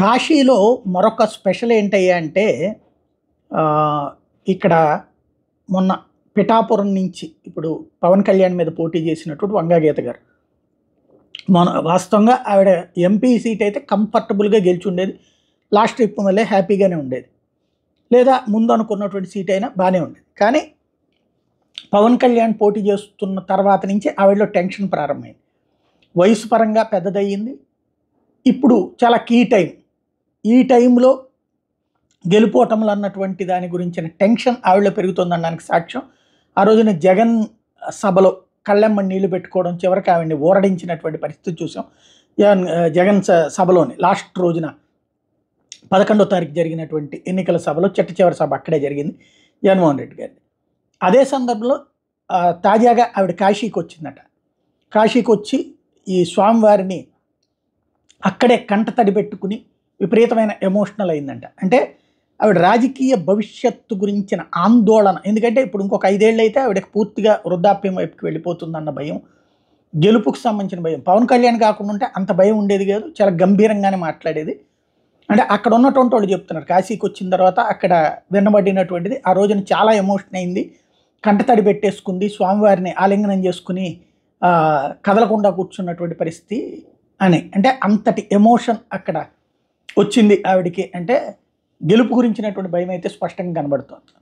కాశీలో మరొక స్పెషల్ ఏంటయ్యా అంటే ఇక్కడ మొన్న పిఠాపురం నుంచి ఇప్పుడు పవన్ కళ్యాణ్ మీద పోటీ చేసినటువంటి వంగాగీత గారు మన వాస్తవంగా ఆవిడ ఎంపీ సీట్ అయితే కంఫర్టబుల్గా గెలిచి ఉండేది లాస్ట్ ట్రిప్ మళ్ళీ హ్యాపీగానే ఉండేది లేదా ముందు అనుకున్నటువంటి సీట్ అయినా బాగానే ఉండేది కానీ పవన్ కళ్యాణ్ పోటీ చేస్తున్న తర్వాత నుంచి ఆవిడలో టెన్షన్ ప్రారంభమైంది వయసు పరంగా పెద్దదయ్యింది ఇప్పుడు చాలా కీ టైం ఈ టైంలో గెలుపోటములు అన్నటువంటి దాని గురించిన టెన్షన్ ఆవిడలో పెరుగుతుందనడానికి సాక్ష్యం ఆ రోజున జగన్ సభలో కళ్ళెమ్మ నీళ్లు పెట్టుకోవడం చివరికి ఆవిడని ఓరడించినటువంటి పరిస్థితి చూసాం జగన్ జగన్ సభలోని లాస్ట్ రోజున పదకొండో తారీఖు జరిగినటువంటి ఎన్నికల సభలో చెట్టు చివరి సభ అక్కడే జరిగింది జగన్మోహన్ రెడ్డి గారి అదే సందర్భంలో తాజాగా ఆవిడ కాశీకి వచ్చిందట కాశీకి వచ్చి ఈ స్వామివారిని అక్కడే కంట తడి పెట్టుకుని విపరీతమైన ఎమోషనల్ అయిందంట అంటే ఆవిడ రాజకీయ భవిష్యత్తు గురించిన ఆందోళన ఎందుకంటే ఇప్పుడు ఇంకొక ఐదేళ్ళు అయితే ఆవిడకి పూర్తిగా వృద్ధాప్యం వైపుకి వెళ్ళిపోతుందన్న భయం గెలుపుకు సంబంధించిన భయం పవన్ కళ్యాణ్ కాకుండా ఉంటే అంత భయం ఉండేది కాదు చాలా గంభీరంగానే మాట్లాడేది అంటే అక్కడ ఉన్నటువంటి వాళ్ళు చెప్తున్నారు కాశీకి వచ్చిన తర్వాత అక్కడ వినబడినటువంటిది ఆ రోజున చాలా ఎమోషన్ అయింది కంటతడి పెట్టేసుకుంది స్వామివారిని ఆలింగనం చేసుకుని కదలకుండా కూర్చున్నటువంటి పరిస్థితి అని అంటే అంతటి ఎమోషన్ అక్కడ వచ్చింది ఆవిడికి అంటే గెలుపు గురించినటువంటి భయం అయితే స్పష్టంగా కనబడుతుంది